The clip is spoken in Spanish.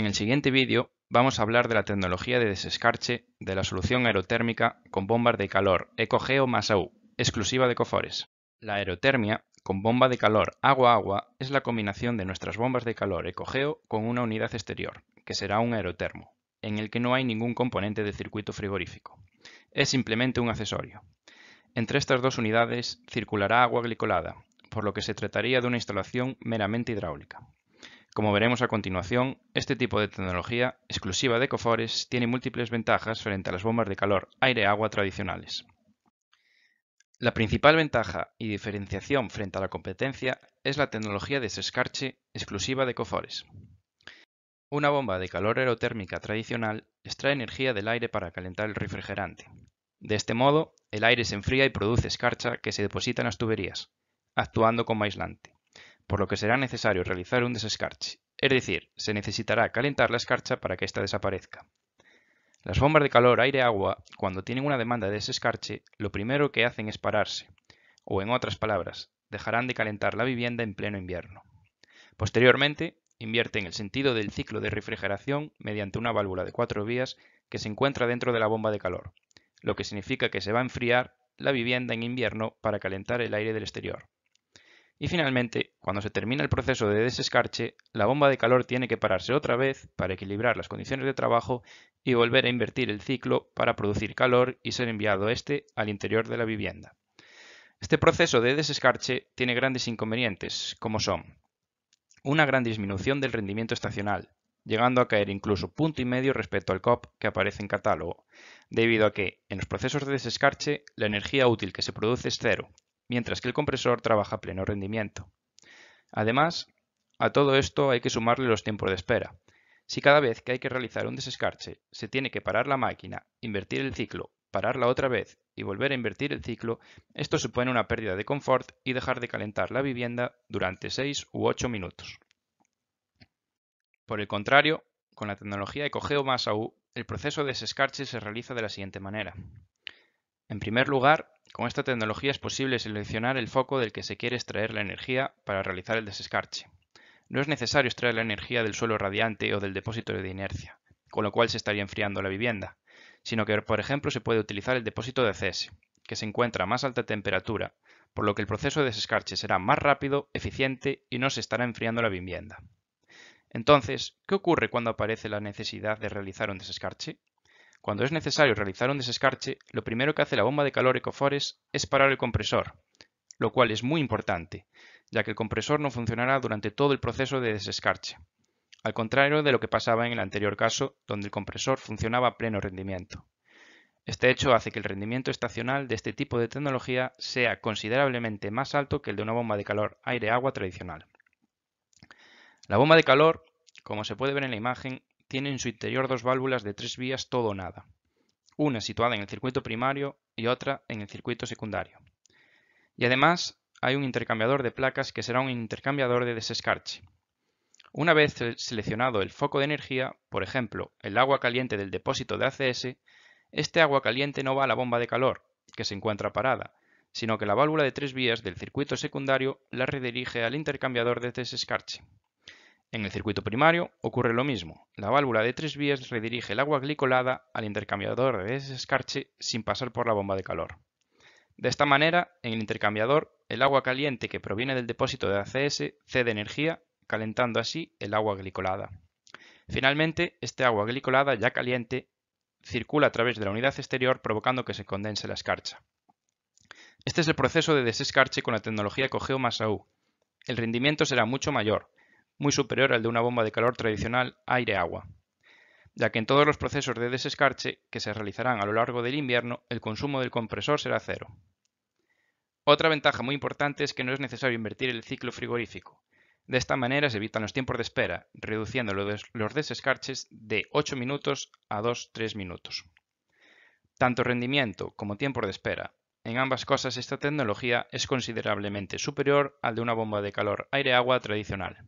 En el siguiente vídeo vamos a hablar de la tecnología de desescarche de la solución aerotérmica con bombas de calor Ecogeo Masau, exclusiva de Cofores. La aerotermia con bomba de calor agua-agua es la combinación de nuestras bombas de calor Ecogeo con una unidad exterior, que será un aerotermo, en el que no hay ningún componente de circuito frigorífico. Es simplemente un accesorio. Entre estas dos unidades circulará agua glicolada, por lo que se trataría de una instalación meramente hidráulica. Como veremos a continuación, este tipo de tecnología, exclusiva de Cofores, tiene múltiples ventajas frente a las bombas de calor aire-agua tradicionales. La principal ventaja y diferenciación frente a la competencia es la tecnología de descarche exclusiva de Cofores. Una bomba de calor aerotérmica tradicional extrae energía del aire para calentar el refrigerante. De este modo, el aire se enfría y produce escarcha que se deposita en las tuberías, actuando como aislante por lo que será necesario realizar un desescarche, es decir, se necesitará calentar la escarcha para que ésta desaparezca. Las bombas de calor, aire, agua, cuando tienen una demanda de desescarche, lo primero que hacen es pararse, o en otras palabras, dejarán de calentar la vivienda en pleno invierno. Posteriormente, invierten el sentido del ciclo de refrigeración mediante una válvula de cuatro vías que se encuentra dentro de la bomba de calor, lo que significa que se va a enfriar la vivienda en invierno para calentar el aire del exterior. Y finalmente, cuando se termina el proceso de desescarche, la bomba de calor tiene que pararse otra vez para equilibrar las condiciones de trabajo y volver a invertir el ciclo para producir calor y ser enviado este al interior de la vivienda. Este proceso de desescarche tiene grandes inconvenientes, como son una gran disminución del rendimiento estacional, llegando a caer incluso punto y medio respecto al COP que aparece en catálogo, debido a que en los procesos de desescarche la energía útil que se produce es cero mientras que el compresor trabaja a pleno rendimiento. Además, a todo esto hay que sumarle los tiempos de espera. Si cada vez que hay que realizar un desescarche se tiene que parar la máquina, invertir el ciclo, pararla otra vez y volver a invertir el ciclo, esto supone una pérdida de confort y dejar de calentar la vivienda durante 6 u 8 minutos. Por el contrario, con la tecnología Ecogeo más AU, el proceso de desescarche se realiza de la siguiente manera. En primer lugar, con esta tecnología es posible seleccionar el foco del que se quiere extraer la energía para realizar el desescarche. No es necesario extraer la energía del suelo radiante o del depósito de inercia, con lo cual se estaría enfriando la vivienda, sino que, por ejemplo, se puede utilizar el depósito de CS, que se encuentra a más alta temperatura, por lo que el proceso de desescarche será más rápido, eficiente y no se estará enfriando la vivienda. Entonces, ¿qué ocurre cuando aparece la necesidad de realizar un desescarche? Cuando es necesario realizar un desescarche, lo primero que hace la bomba de calor Ecofores es parar el compresor, lo cual es muy importante, ya que el compresor no funcionará durante todo el proceso de desescarche, al contrario de lo que pasaba en el anterior caso, donde el compresor funcionaba a pleno rendimiento. Este hecho hace que el rendimiento estacional de este tipo de tecnología sea considerablemente más alto que el de una bomba de calor aire-agua tradicional. La bomba de calor, como se puede ver en la imagen, tiene en su interior dos válvulas de tres vías todo o nada, una situada en el circuito primario y otra en el circuito secundario. Y además hay un intercambiador de placas que será un intercambiador de desescarche. Una vez seleccionado el foco de energía, por ejemplo, el agua caliente del depósito de ACS, este agua caliente no va a la bomba de calor, que se encuentra parada, sino que la válvula de tres vías del circuito secundario la redirige al intercambiador de desescarche. En el circuito primario ocurre lo mismo. La válvula de tres vías redirige el agua glicolada al intercambiador de desescarche sin pasar por la bomba de calor. De esta manera, en el intercambiador, el agua caliente que proviene del depósito de ACS cede energía, calentando así el agua glicolada. Finalmente, este agua glicolada ya caliente circula a través de la unidad exterior provocando que se condense la escarcha. Este es el proceso de desescarche con la tecnología Cogeo Masau. El rendimiento será mucho mayor, muy superior al de una bomba de calor tradicional aire-agua, ya que en todos los procesos de desescarche que se realizarán a lo largo del invierno el consumo del compresor será cero. Otra ventaja muy importante es que no es necesario invertir el ciclo frigorífico. De esta manera se evitan los tiempos de espera, reduciendo los desescarches de 8 minutos a 2-3 minutos. Tanto rendimiento como tiempo de espera. En ambas cosas esta tecnología es considerablemente superior al de una bomba de calor aire-agua tradicional.